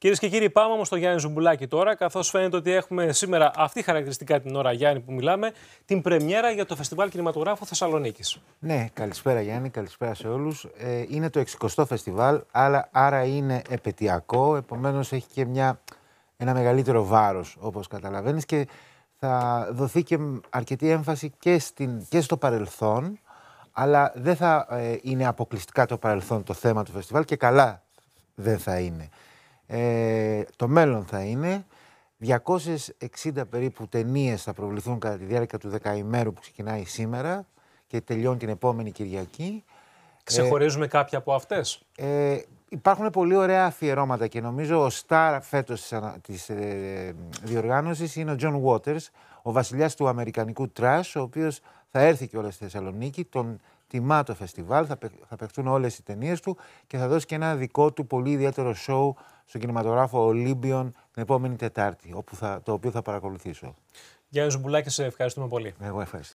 Κυρίες και κύριοι, πάμε όμως στο Γιάννη Ζουμπουλάκη τώρα, καθώς φαίνεται ότι έχουμε σήμερα αυτή χαρακτηριστικά την ώρα, Γιάννη, που μιλάμε, την πρεμιέρα για το Φεστιβάλ Κινηματογράφου Θεσσαλονίκης. Ναι, καλησπέρα Γιάννη, καλησπέρα σε όλους. Ε, είναι το 60ο φεστιβάλ, αλλά, άρα είναι επαιτειακό, επομένως έχει και μια, ένα μεγαλύτερο βάρος, όπως καταλαβαίνεις, και θα δοθεί και αρκετή έμφαση και, στην, και στο παρελθόν. Αλλά δεν θα ε, είναι αποκλειστικά το παρελθόν το θέμα του φεστιβάλ και καλά δεν θα είναι. Ε, το μέλλον θα είναι. 260 περίπου ταινίες θα προβληθούν κατά τη διάρκεια του δεκαημέρου που ξεκινάει σήμερα και τελειώνει την επόμενη Κυριακή. Ξεχωρίζουμε ε, κάποια από αυτές. Ε, υπάρχουν πολύ ωραία αφιερώματα και νομίζω ο στάρ φέτος της ε, διοργάνωσης είναι ο John Waters, ο βασιλιάς του Αμερικανικού Τράσ, ο οποίος θα έρθει και όλα στη Θεσσαλονίκη. Τον τιμά το φεστιβάλ, θα, θα παιχτούν όλες οι ταινίες του και θα δώσει και ένα δικό του πολύ ιδιαίτερο σοου στον κινηματογράφο Ολύμπιον την επόμενη Τετάρτη, όπου θα, το οποίο θα παρακολουθήσω. Γιάννη Ζουμπουλάκη, σε ευχαριστούμε πολύ. Εγώ ευχαριστώ.